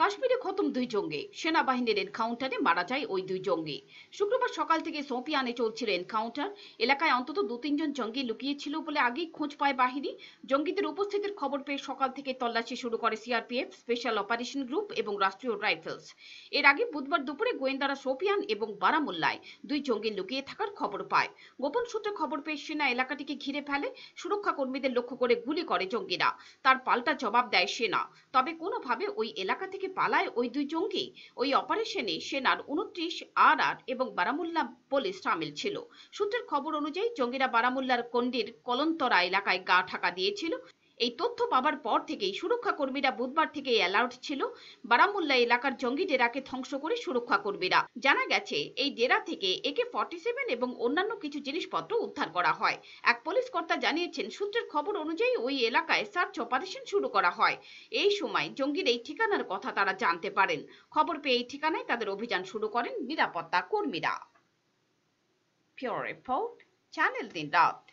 কাশ্মীরে খতম দুই জঙ্গি সেনাবাহিনীর এনকাউন্টারে মারা যায় ওই দুই জঙ্গি শুক্রবার সকাল থেকে সোপিয়ানে চলছিল এনকাউন্টার এলাকায় অন্তত দু তিনজন জঙ্গি লুকিয়েছিল বলে আগেই খোঁজ পায় বাহিনী জঙ্গিদের উপস্থিতির খবর পেয়ে সকাল থেকে তল্লাশি শুরু করে সিআরপিএফ স্পেশাল অপারেশন গ্রুপ এবং রাষ্ট্রীয় রাইফেলস এর আগে বুধবার দুপুরে গোয়েন্দারা সোপিয়ান এবং বারামুল্লায় দুই জঙ্গি লুকিয়ে থাকার খবর পায় গোপন সূত্রে খবর পেয়ে সেনা এলাকাটিকে ঘিরে ফেলে সুরক্ষা কর্মীদের লক্ষ্য করে গুলি করে জঙ্গিরা তার পাল্টা জবাব দেয় সেনা তবে কোনোভাবে ওই এলাকা থেকে থেকে পালায় ওই দুই জঙ্গি ওই অপারেশনে সেনার উনত্রিশ আর আর এবং বারামুল্লা পুলিশ সামিল ছিল সূত্রের খবর অনুযায়ী জঙ্গিরা বারামুল্লার কন্ডির কলন্তরা এলাকায় গা ঢাকা দিয়েছিল এই তথ্য পাবার পর থেকেই সুরক্ষা কর্মীরা বুধবার থেকে অ্যালার্ট ছিল বারামুল্লা এলাকার জঙ্গি ডেরাকে ধ্বংস করে সুরক্ষা কর্মীরা জানা গেছে এই ডেরা থেকে একে ফর্টি সেভেন এবং অন্যান্য কিছু জিনিসপত্র উদ্ধার করা হয় এক পুলিশ কর্তা জানিয়েছেন সূত্রের খবর অনুযায়ী ওই এলাকায় সার্চ অপারেশন শুরু করা হয় এই সময় জঙ্গির এই ঠিকানার কথা তারা জানতে পারেন খবর পেয়ে এই ঠিকানায় তাদের অভিযান শুরু করেন নিরাপত্তা কর্মীরা রিপোর্ট চ্যানেল দিন রাত